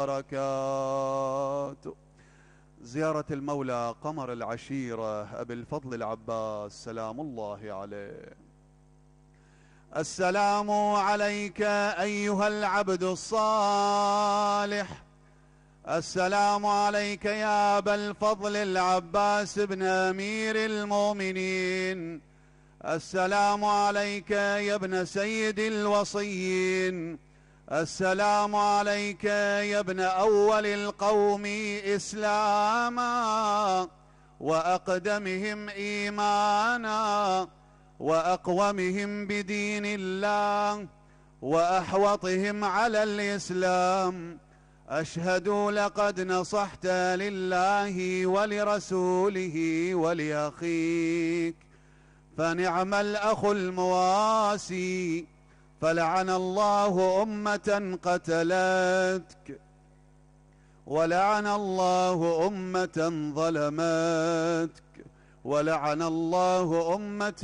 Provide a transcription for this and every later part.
وبركاته زيارة المولى قمر العشيرة أبي الفضل العباس سلام الله عليه السلام عليك أيها العبد الصالح السلام عليك يا أبا الفضل العباس بن أمير المؤمنين السلام عليك يا ابن سيد الوصيين السلام عليك يا ابن أول القوم إسلاما وأقدمهم إيمانا وأقومهم بدين الله وأحوطهم على الإسلام أشهد لقد نصحت لله ولرسوله ولأخيك فنعم الأخ المواسي فلعن الله أمة قتلتك ولعن الله أمة ظلمتك ولعن الله أمة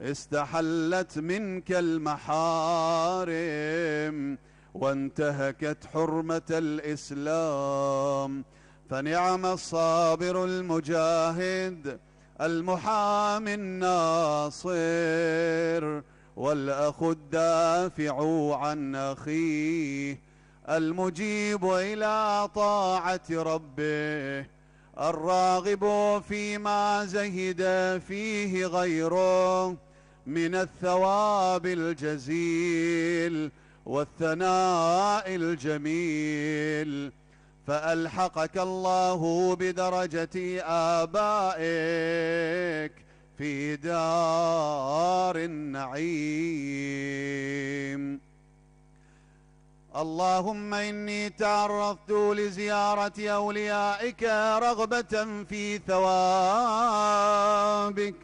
استحلت منك المحارم وانتهكت حرمة الإسلام فنعم الصابر المجاهد المحامي الناصر والأخ الدافع عن أخيه المجيب إلى طاعة ربه الراغب فيما زهد فيه غيره من الثواب الجزيل والثناء الجميل فألحقك الله بدرجة آبائك في دار النعيم اللهم إني تعرضت لزيارة أوليائك رغبة في ثوابك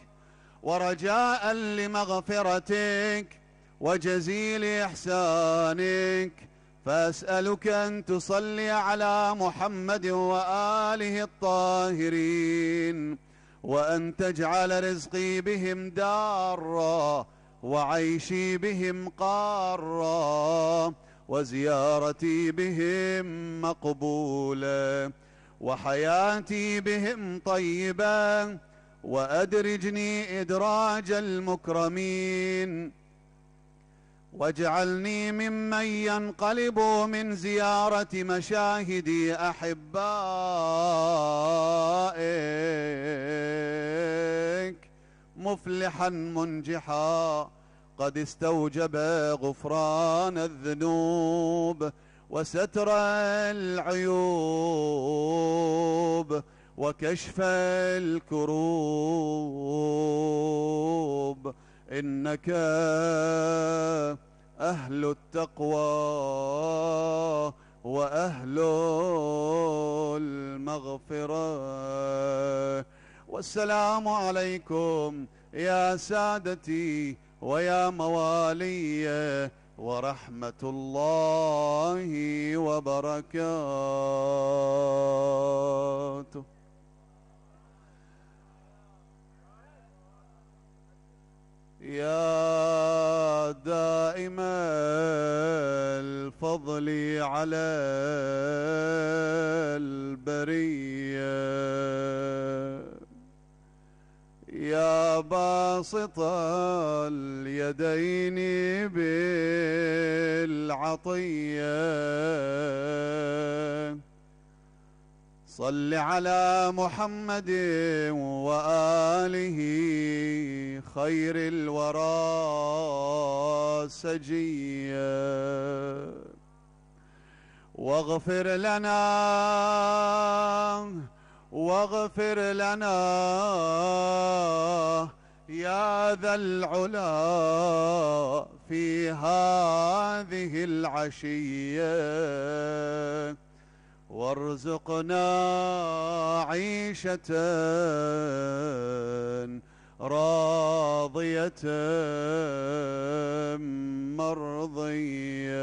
ورجاء لمغفرتك وجزيل إحسانك فأسألك أن تصلي على محمد وآله الطاهرين وأن تجعل رزقي بهم دارا وعيشي بهم قارا وزيارتي بهم مقبولة وحياتي بهم طيبة وأدرجني إدراج المكرمين واجعلني ممن ينقلب من زيارة مشاهدي أحبائك مفلحا منجحا قد استوجب غفران الذنوب وستر العيوب وكشف الكروب إنك وأهل التقوى وأهل المغفرة والسلام عليكم يا سادتي ويا موالي ورحمة الله وبركاته يا على البرية يا باسط اليدين بالعطيه صل على محمد وآله خير الورى سجيا واغفر لنا واغفر لنا يا ذا العلا في هذه العشية وارزقنا عيشة راضية مرضية